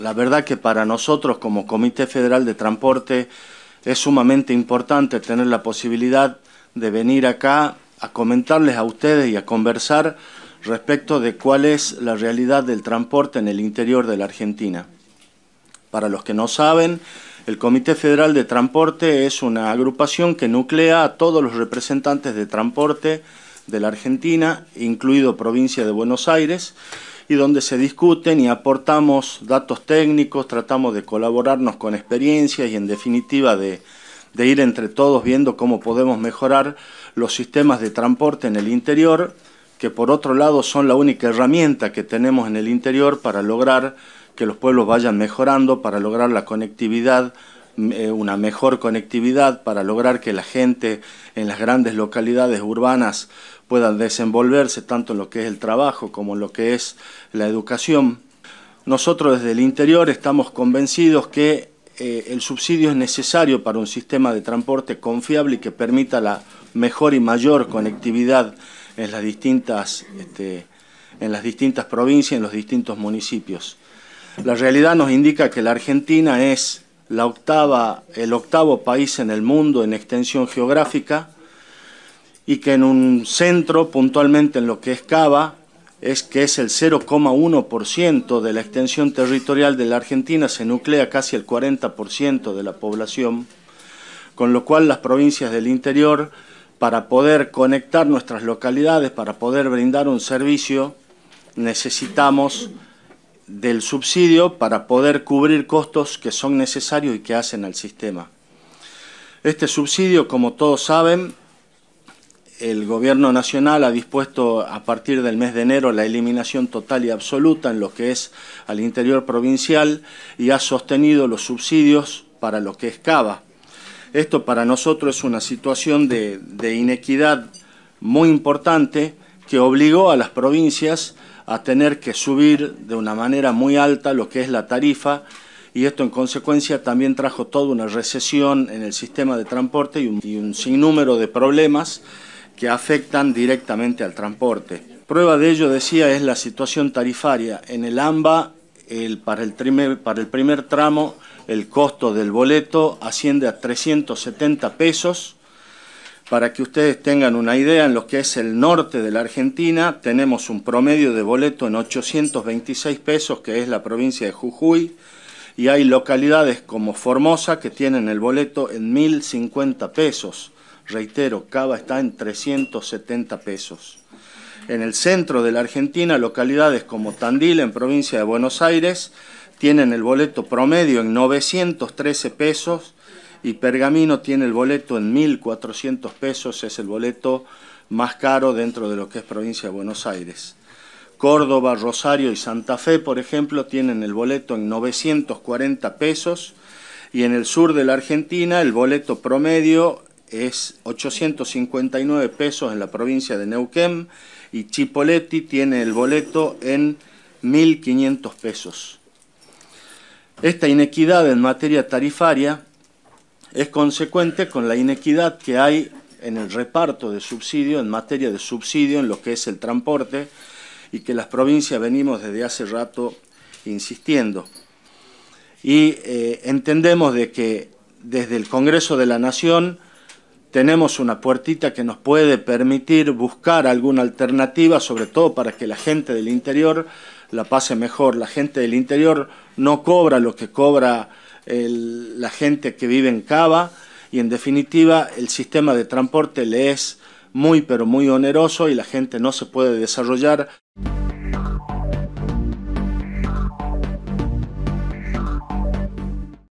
La verdad que para nosotros como Comité Federal de Transporte es sumamente importante tener la posibilidad de venir acá a comentarles a ustedes y a conversar respecto de cuál es la realidad del transporte en el interior de la Argentina. Para los que no saben, el Comité Federal de Transporte es una agrupación que nuclea a todos los representantes de transporte de la Argentina, incluido provincia de Buenos Aires, y donde se discuten y aportamos datos técnicos, tratamos de colaborarnos con experiencias y en definitiva de, de ir entre todos viendo cómo podemos mejorar los sistemas de transporte en el interior, que por otro lado son la única herramienta que tenemos en el interior para lograr que los pueblos vayan mejorando, para lograr la conectividad eh, una mejor conectividad para lograr que la gente en las grandes localidades urbanas pueda desenvolverse tanto en lo que es el trabajo como en lo que es la educación. Nosotros desde el interior estamos convencidos que eh, el subsidio es necesario para un sistema de transporte confiable y que permita la mejor y mayor conectividad en las distintas, este, en las distintas provincias, en los distintos municipios. La realidad nos indica que la Argentina es octava, el octavo país en el mundo en extensión geográfica y que en un centro, puntualmente en lo que es Cava, es que es el 0,1% de la extensión territorial de la Argentina, se nuclea casi el 40% de la población, con lo cual las provincias del interior, para poder conectar nuestras localidades, para poder brindar un servicio, necesitamos del subsidio para poder cubrir costos que son necesarios y que hacen al sistema. Este subsidio, como todos saben, el Gobierno Nacional ha dispuesto a partir del mes de enero la eliminación total y absoluta en lo que es al interior provincial y ha sostenido los subsidios para lo que es Cava. Esto para nosotros es una situación de, de inequidad muy importante que obligó a las provincias a tener que subir de una manera muy alta lo que es la tarifa y esto en consecuencia también trajo toda una recesión en el sistema de transporte y un, sinnúmero de problemas que afectan directamente al transporte. Prueba de ello, decía, es la situación tarifaria. En el AMBA, el, para, el primer, para el primer tramo, el costo del boleto asciende a 370 pesos para que ustedes tengan una idea, en lo que es el norte de la Argentina tenemos un promedio de boleto en 826 pesos, que es la provincia de Jujuy, y hay localidades como Formosa que tienen el boleto en 1050 pesos. Reitero, Cava está en 370 pesos. En el centro de la Argentina, localidades como Tandil, en provincia de Buenos Aires, tienen el boleto promedio en 913 pesos y Pergamino tiene el boleto en 1.400 pesos, es el boleto más caro dentro de lo que es provincia de Buenos Aires. Córdoba, Rosario y Santa Fe, por ejemplo, tienen el boleto en 940 pesos y en el sur de la Argentina el boleto promedio es 859 pesos en la provincia de Neuquén y Chipoletti tiene el boleto en 1.500 pesos. Esta inequidad en materia tarifaria es consecuente con la inequidad que hay en el reparto de subsidio, en materia de subsidio en lo que es el transporte, y que las provincias venimos desde hace rato insistiendo. Y eh, entendemos de que desde el Congreso de la Nación tenemos una puertita que nos puede permitir buscar alguna alternativa, sobre todo para que la gente del interior la pase mejor. La gente del interior no cobra lo que cobra la gente que vive en Cava y en definitiva el sistema de transporte le es muy pero muy oneroso y la gente no se puede desarrollar.